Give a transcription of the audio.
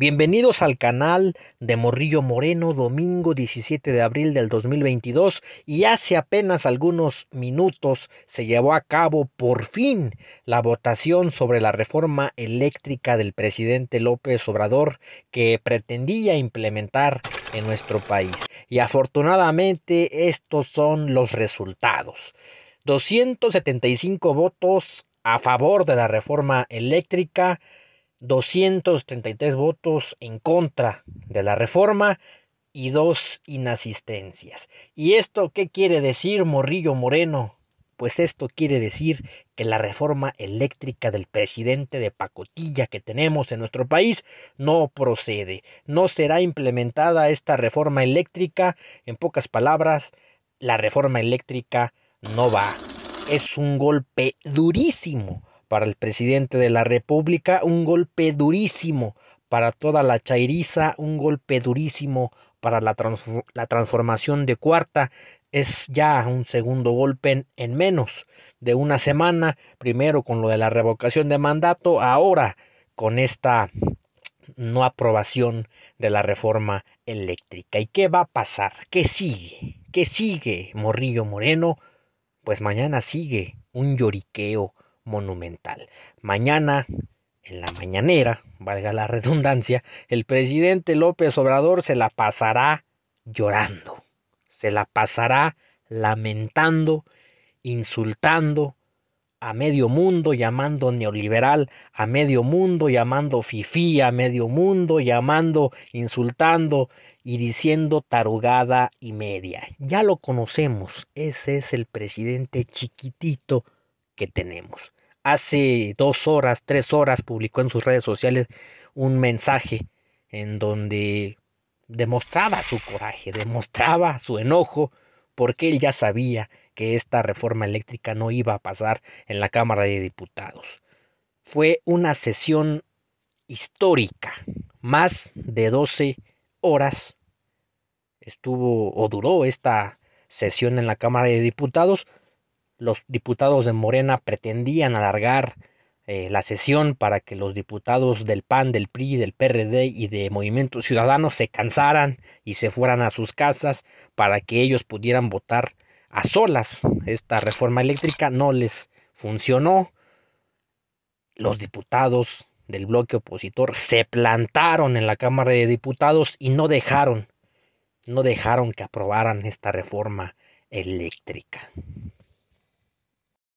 Bienvenidos al canal de Morrillo Moreno, domingo 17 de abril del 2022 y hace apenas algunos minutos se llevó a cabo por fin la votación sobre la reforma eléctrica del presidente López Obrador que pretendía implementar en nuestro país. Y afortunadamente estos son los resultados. 275 votos a favor de la reforma eléctrica, 233 votos en contra de la reforma y dos inasistencias. ¿Y esto qué quiere decir, Morrillo Moreno? Pues esto quiere decir que la reforma eléctrica del presidente de pacotilla que tenemos en nuestro país no procede. No será implementada esta reforma eléctrica. En pocas palabras, la reforma eléctrica no va. Es un golpe durísimo para el presidente de la República, un golpe durísimo para toda la chairiza, un golpe durísimo para la, transformación de cuarta. Es ya un segundo golpe en, en menos de una semana, primero con lo de la revocación de mandato, ahora con esta no aprobación de la reforma eléctrica. ¿Y qué va a pasar? ¿Qué sigue? ¿Qué sigue, Morrillo Moreno? Pues mañana sigue un lloriqueo, monumental. Mañana, en la mañanera, valga la redundancia, el presidente López Obrador se la pasará llorando, se la pasará lamentando, insultando a medio mundo, llamando neoliberal a medio mundo, llamando fifí a medio mundo, llamando, insultando y diciendo tarugada y media. Ya lo conocemos, ese es el presidente chiquitito que tenemos hace dos horas, tres horas, publicó en sus redes sociales un mensaje en donde demostraba su coraje, demostraba su enojo, porque él ya sabía que esta reforma eléctrica no iba a pasar en la Cámara de Diputados. Fue una sesión histórica, más de 12 horas estuvo o duró esta sesión en la Cámara de Diputados, los diputados de Morena pretendían alargar eh, la sesión para que los diputados del PAN, del PRI, del PRD y de Movimiento Ciudadano se cansaran y se fueran a sus casas para que ellos pudieran votar a solas esta reforma eléctrica. No les funcionó. Los diputados del bloque opositor se plantaron en la Cámara de Diputados y no dejaron, no dejaron que aprobaran esta reforma eléctrica.